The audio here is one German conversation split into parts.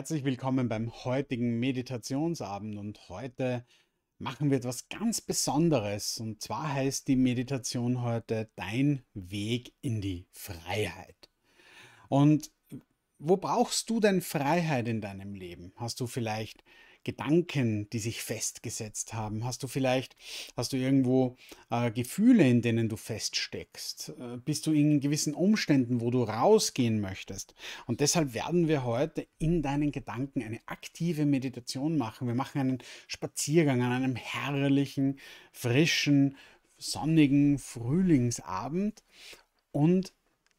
Herzlich willkommen beim heutigen Meditationsabend und heute machen wir etwas ganz Besonderes und zwar heißt die Meditation heute Dein Weg in die Freiheit. Und wo brauchst du denn Freiheit in deinem Leben? Hast du vielleicht Gedanken, die sich festgesetzt haben? Hast du vielleicht, hast du irgendwo äh, Gefühle, in denen du feststeckst? Äh, bist du in gewissen Umständen, wo du rausgehen möchtest? Und deshalb werden wir heute in deinen Gedanken eine aktive Meditation machen. Wir machen einen Spaziergang an einem herrlichen, frischen, sonnigen Frühlingsabend und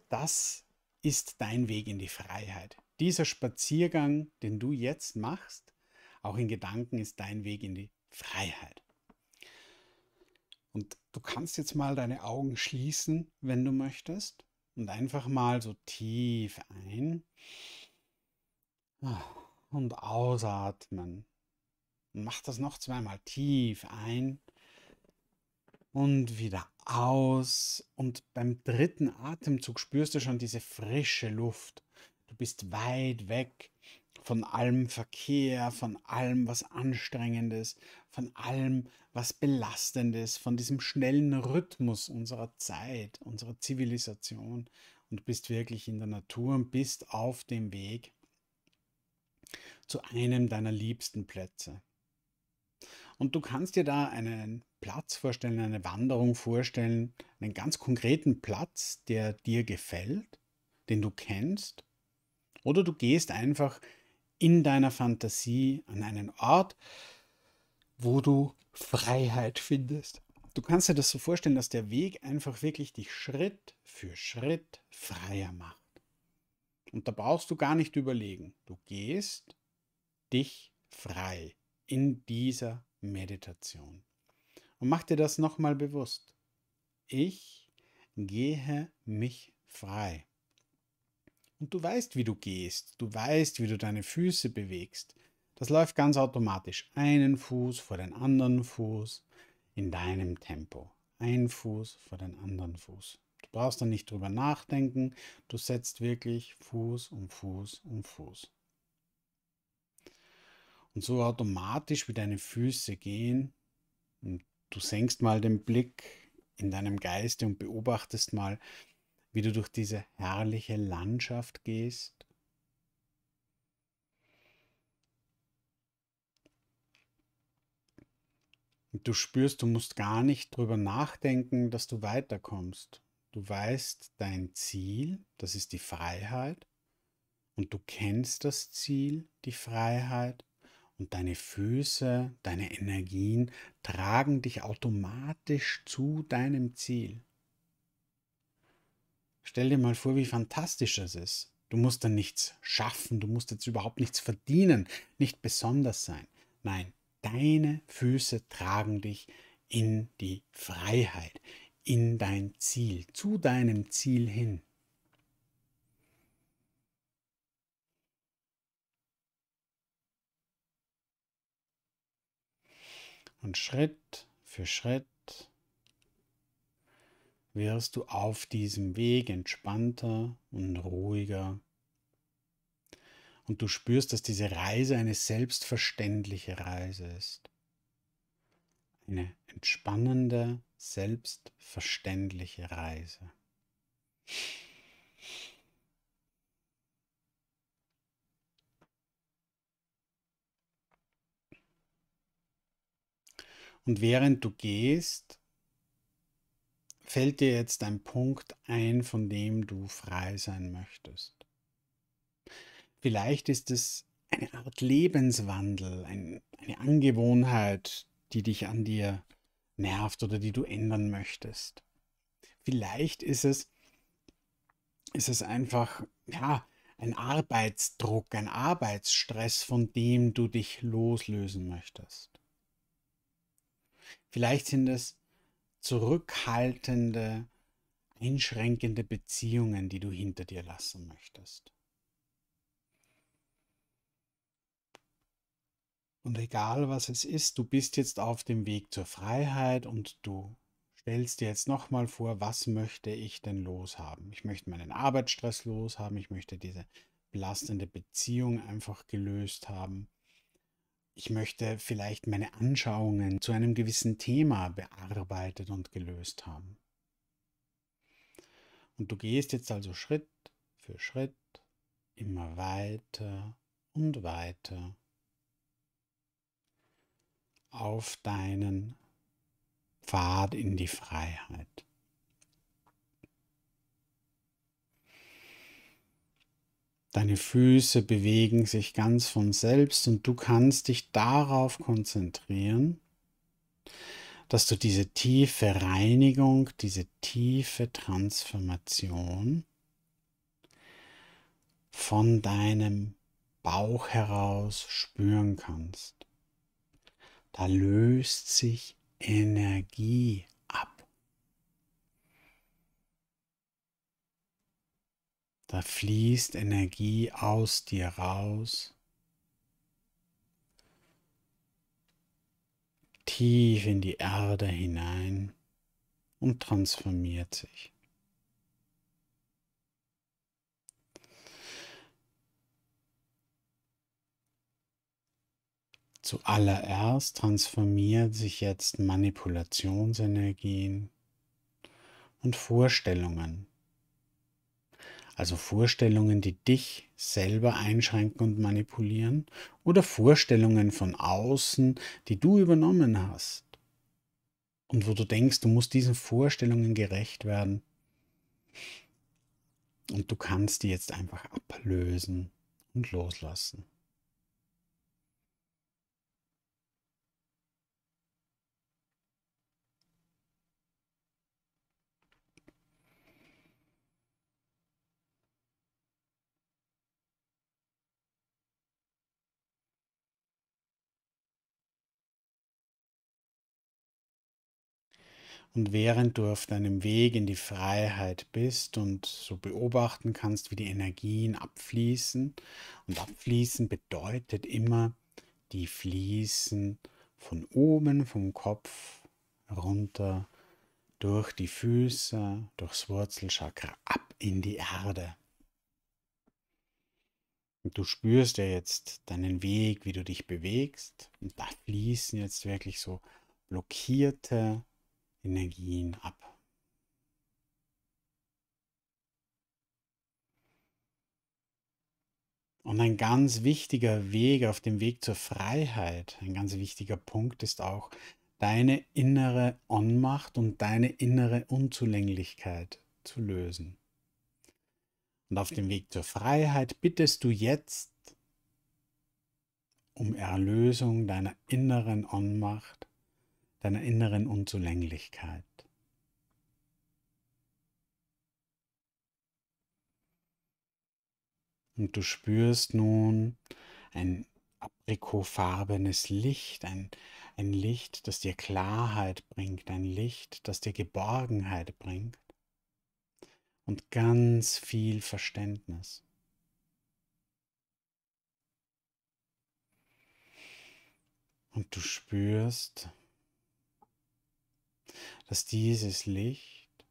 das ist dein Weg in die Freiheit. Dieser Spaziergang, den du jetzt machst, auch in Gedanken ist dein Weg in die Freiheit. Und du kannst jetzt mal deine Augen schließen, wenn du möchtest, und einfach mal so tief ein ah, und ausatmen. Und mach das noch zweimal tief ein und wieder aus. Und beim dritten Atemzug spürst du schon diese frische Luft. Du bist weit weg von allem Verkehr, von allem, was anstrengendes, von allem, was belastendes, von diesem schnellen Rhythmus unserer Zeit, unserer Zivilisation und bist wirklich in der Natur und bist auf dem Weg zu einem deiner liebsten Plätze. Und du kannst dir da einen Platz vorstellen, eine Wanderung vorstellen, einen ganz konkreten Platz, der dir gefällt, den du kennst. Oder du gehst einfach in deiner Fantasie an einen Ort, wo du Freiheit findest. Du kannst dir das so vorstellen, dass der Weg einfach wirklich dich Schritt für Schritt freier macht. Und da brauchst du gar nicht überlegen. Du gehst dich frei in dieser Meditation. Und mach dir das nochmal bewusst. Ich gehe mich frei. Und du weißt, wie du gehst, du weißt, wie du deine Füße bewegst. Das läuft ganz automatisch. Einen Fuß vor den anderen Fuß in deinem Tempo. Ein Fuß vor den anderen Fuß. Du brauchst dann nicht drüber nachdenken. Du setzt wirklich Fuß um Fuß um Fuß. Und so automatisch wie deine Füße gehen, du senkst mal den Blick in deinem Geiste und beobachtest mal, wie du durch diese herrliche Landschaft gehst. Und du spürst, du musst gar nicht drüber nachdenken, dass du weiterkommst. Du weißt dein Ziel, das ist die Freiheit. Und du kennst das Ziel, die Freiheit. Und deine Füße, deine Energien tragen dich automatisch zu deinem Ziel. Stell dir mal vor, wie fantastisch das ist. Du musst dann nichts schaffen, du musst jetzt überhaupt nichts verdienen, nicht besonders sein. Nein, deine Füße tragen dich in die Freiheit, in dein Ziel, zu deinem Ziel hin. Und Schritt für Schritt wirst du auf diesem Weg entspannter und ruhiger. Und du spürst, dass diese Reise eine selbstverständliche Reise ist. Eine entspannende, selbstverständliche Reise. Und während du gehst, fällt dir jetzt ein Punkt ein, von dem du frei sein möchtest. Vielleicht ist es eine Art Lebenswandel, ein, eine Angewohnheit, die dich an dir nervt oder die du ändern möchtest. Vielleicht ist es, ist es einfach ja, ein Arbeitsdruck, ein Arbeitsstress, von dem du dich loslösen möchtest. Vielleicht sind es zurückhaltende, einschränkende Beziehungen, die du hinter dir lassen möchtest. Und egal was es ist, du bist jetzt auf dem Weg zur Freiheit und du stellst dir jetzt nochmal vor, was möchte ich denn loshaben? Ich möchte meinen Arbeitsstress loshaben, ich möchte diese belastende Beziehung einfach gelöst haben ich möchte vielleicht meine Anschauungen zu einem gewissen Thema bearbeitet und gelöst haben. Und du gehst jetzt also Schritt für Schritt immer weiter und weiter auf deinen Pfad in die Freiheit. Deine Füße bewegen sich ganz von selbst und du kannst dich darauf konzentrieren, dass du diese tiefe Reinigung, diese tiefe Transformation von deinem Bauch heraus spüren kannst. Da löst sich Energie Da fließt Energie aus dir raus, tief in die Erde hinein und transformiert sich. Zuallererst transformiert sich jetzt Manipulationsenergien und Vorstellungen also Vorstellungen, die dich selber einschränken und manipulieren, oder Vorstellungen von außen, die du übernommen hast und wo du denkst, du musst diesen Vorstellungen gerecht werden. Und du kannst die jetzt einfach ablösen und loslassen. Und während du auf deinem Weg in die Freiheit bist und so beobachten kannst, wie die Energien abfließen, und abfließen bedeutet immer, die fließen von oben, vom Kopf runter, durch die Füße, durchs Wurzelchakra ab in die Erde. Und du spürst ja jetzt deinen Weg, wie du dich bewegst. Und da fließen jetzt wirklich so blockierte Energien ab. Und ein ganz wichtiger Weg auf dem Weg zur Freiheit, ein ganz wichtiger Punkt ist auch deine innere Ohnmacht und deine innere Unzulänglichkeit zu lösen. Und auf dem Weg zur Freiheit bittest du jetzt um Erlösung deiner inneren Ohnmacht deiner inneren Unzulänglichkeit. Und du spürst nun ein aprikofarbenes Licht, ein, ein Licht, das dir Klarheit bringt, ein Licht, das dir Geborgenheit bringt und ganz viel Verständnis. Und du spürst, dass dieses Licht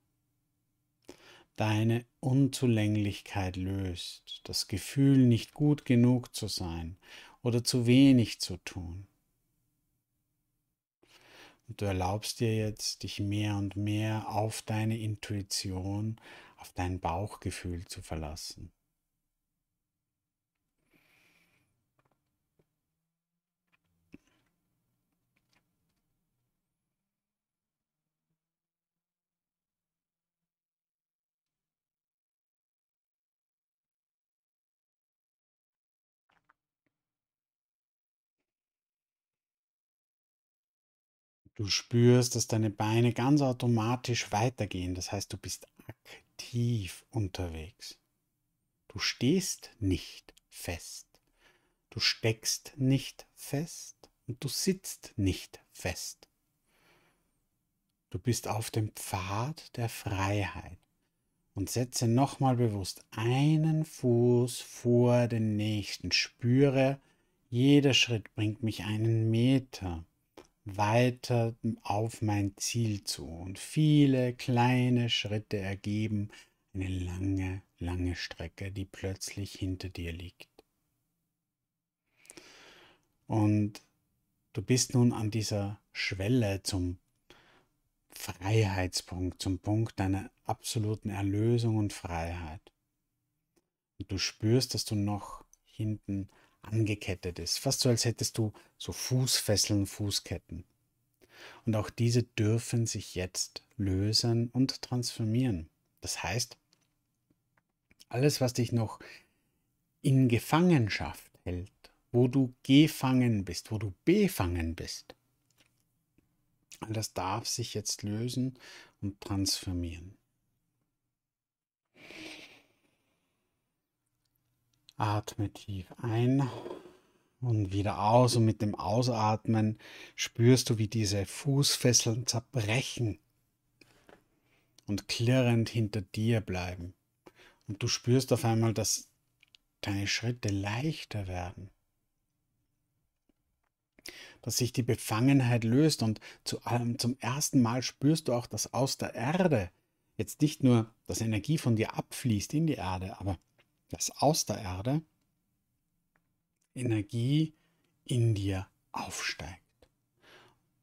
deine Unzulänglichkeit löst, das Gefühl, nicht gut genug zu sein oder zu wenig zu tun. Und du erlaubst dir jetzt, dich mehr und mehr auf deine Intuition, auf dein Bauchgefühl zu verlassen. Du spürst, dass deine Beine ganz automatisch weitergehen. Das heißt, du bist aktiv unterwegs. Du stehst nicht fest. Du steckst nicht fest und du sitzt nicht fest. Du bist auf dem Pfad der Freiheit und setze nochmal bewusst einen Fuß vor den nächsten. Spüre, jeder Schritt bringt mich einen Meter weiter auf mein Ziel zu. Und viele kleine Schritte ergeben eine lange, lange Strecke, die plötzlich hinter dir liegt. Und du bist nun an dieser Schwelle zum Freiheitspunkt, zum Punkt deiner absoluten Erlösung und Freiheit. Und du spürst, dass du noch hinten angekettet ist. Fast so, als hättest du so Fußfesseln, Fußketten. Und auch diese dürfen sich jetzt lösen und transformieren. Das heißt, alles, was dich noch in Gefangenschaft hält, wo du gefangen bist, wo du befangen bist, all das darf sich jetzt lösen und transformieren. Atme tief ein und wieder aus. Und mit dem Ausatmen spürst du, wie diese Fußfesseln zerbrechen und klirrend hinter dir bleiben. Und du spürst auf einmal, dass deine Schritte leichter werden. Dass sich die Befangenheit löst und zu allem, zum ersten Mal spürst du auch, dass aus der Erde jetzt nicht nur das Energie von dir abfließt in die Erde, aber dass aus der Erde Energie in dir aufsteigt.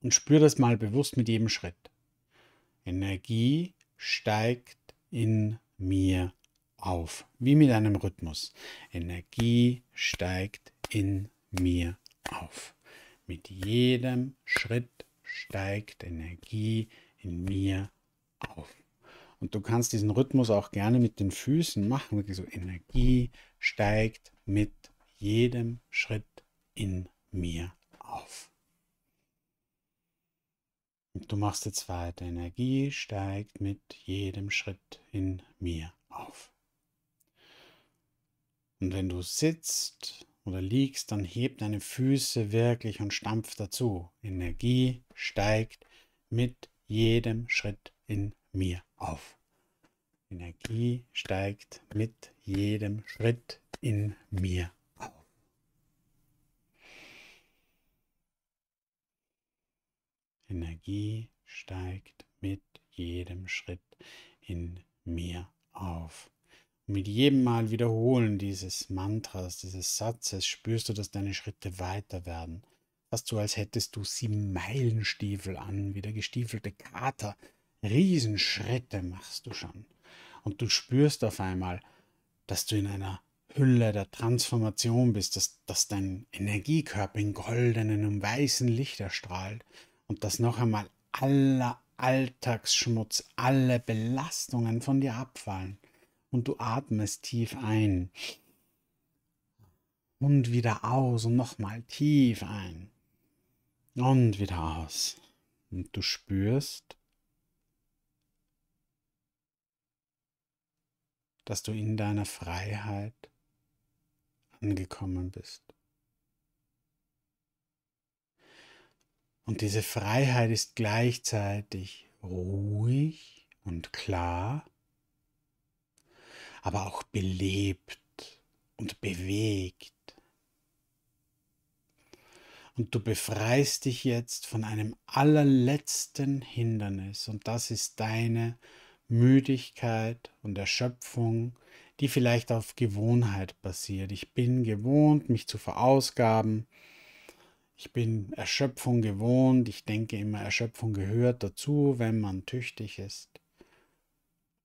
Und spür das mal bewusst mit jedem Schritt. Energie steigt in mir auf, wie mit einem Rhythmus. Energie steigt in mir auf. Mit jedem Schritt steigt Energie in mir auf. Und du kannst diesen Rhythmus auch gerne mit den Füßen machen. Wirklich so Energie steigt mit jedem Schritt in mir auf. Und du machst jetzt weiter. Energie steigt mit jedem Schritt in mir auf. Und wenn du sitzt oder liegst, dann heb deine Füße wirklich und stampf dazu. Energie steigt mit jedem Schritt in mir auf. Energie steigt mit jedem Schritt in mir auf. Energie steigt mit jedem Schritt in mir auf. mit jedem Mal wiederholen dieses Mantras, dieses Satzes, spürst du, dass deine Schritte weiter werden. Hast du, als hättest du sieben Meilenstiefel an, wie der gestiefelte Kater, Riesenschritte machst du schon. Und du spürst auf einmal, dass du in einer Hülle der Transformation bist, dass, dass dein Energiekörper in goldenen und weißen Licht erstrahlt und dass noch einmal aller Alltagsschmutz, alle Belastungen von dir abfallen und du atmest tief ein und wieder aus und nochmal tief ein und wieder aus und du spürst, dass du in deiner Freiheit angekommen bist. Und diese Freiheit ist gleichzeitig ruhig und klar, aber auch belebt und bewegt. Und du befreist dich jetzt von einem allerletzten Hindernis und das ist deine Freiheit. Müdigkeit und Erschöpfung, die vielleicht auf Gewohnheit basiert. Ich bin gewohnt, mich zu verausgaben. Ich bin Erschöpfung gewohnt. Ich denke immer, Erschöpfung gehört dazu, wenn man tüchtig ist.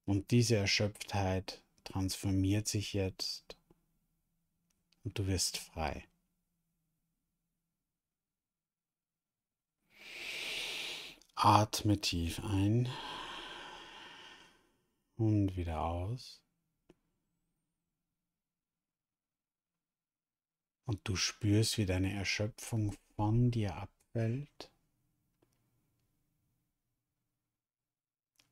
Und diese Erschöpftheit transformiert sich jetzt und du wirst frei. Atme tief ein. Und wieder aus. Und du spürst, wie deine Erschöpfung von dir abfällt.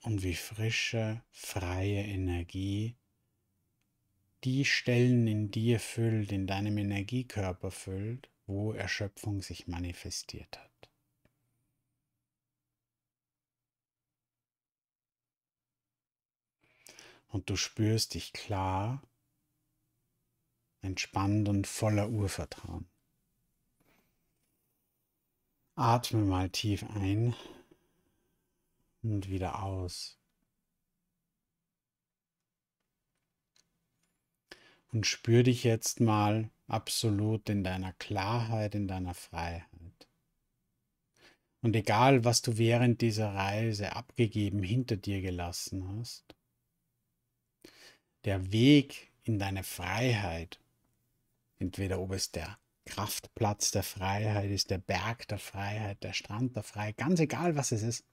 Und wie frische, freie Energie die Stellen in dir füllt, in deinem Energiekörper füllt, wo Erschöpfung sich manifestiert hat. und du spürst dich klar, entspannt und voller Urvertrauen. Atme mal tief ein und wieder aus. Und spür dich jetzt mal absolut in deiner Klarheit, in deiner Freiheit. Und egal, was du während dieser Reise abgegeben hinter dir gelassen hast, der Weg in deine Freiheit. Entweder ob es der Kraftplatz der Freiheit ist, der Berg der Freiheit, der Strand der Freiheit, ganz egal was es ist.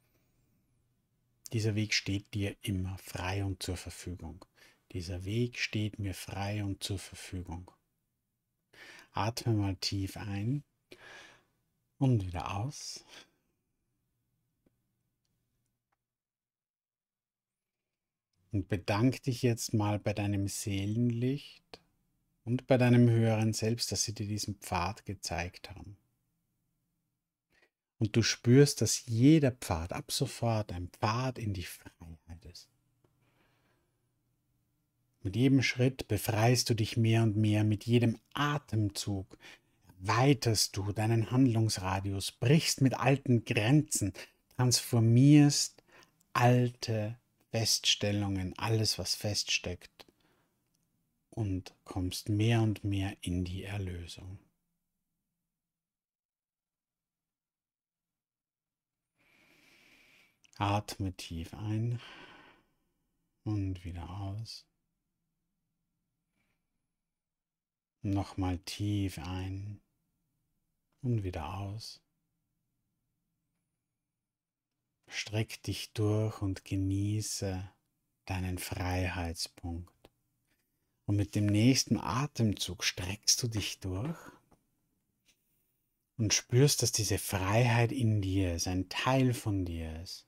Dieser Weg steht dir immer frei und zur Verfügung. Dieser Weg steht mir frei und zur Verfügung. Atme mal tief ein und wieder aus. Und bedank dich jetzt mal bei deinem Seelenlicht und bei deinem höheren Selbst, dass sie dir diesen Pfad gezeigt haben. Und du spürst, dass jeder Pfad ab sofort ein Pfad in die Freiheit ist. Mit jedem Schritt befreist du dich mehr und mehr, mit jedem Atemzug erweiterst du deinen Handlungsradius, brichst mit alten Grenzen, transformierst alte Feststellungen, alles, was feststeckt, und kommst mehr und mehr in die Erlösung. Atme tief ein und wieder aus. Nochmal tief ein und wieder aus. Streck dich durch und genieße deinen Freiheitspunkt. Und mit dem nächsten Atemzug streckst du dich durch und spürst, dass diese Freiheit in dir ist, ein Teil von dir ist.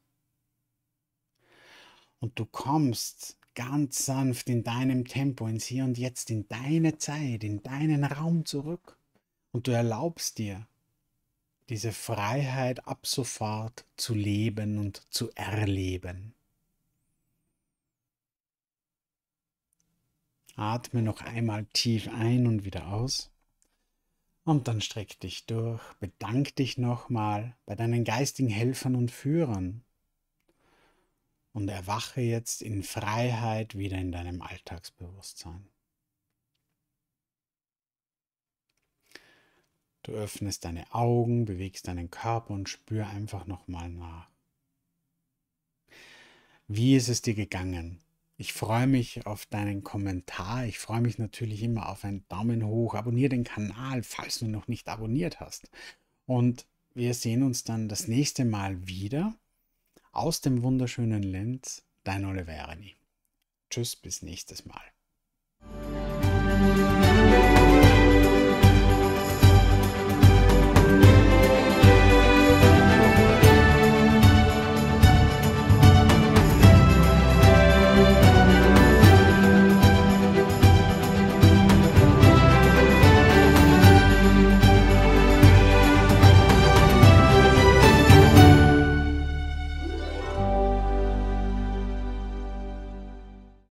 Und du kommst ganz sanft in deinem Tempo ins Hier und Jetzt, in deine Zeit, in deinen Raum zurück. Und du erlaubst dir, diese Freiheit ab sofort zu leben und zu erleben. Atme noch einmal tief ein und wieder aus. Und dann streck dich durch, bedank dich nochmal bei deinen geistigen Helfern und Führern. Und erwache jetzt in Freiheit wieder in deinem Alltagsbewusstsein. Du öffnest deine Augen, bewegst deinen Körper und spür einfach nochmal nach. Wie ist es dir gegangen? Ich freue mich auf deinen Kommentar. Ich freue mich natürlich immer auf einen Daumen hoch. Abonnier den Kanal, falls du noch nicht abonniert hast. Und wir sehen uns dann das nächste Mal wieder aus dem wunderschönen Linz. Dein Oliverini. Tschüss, bis nächstes Mal.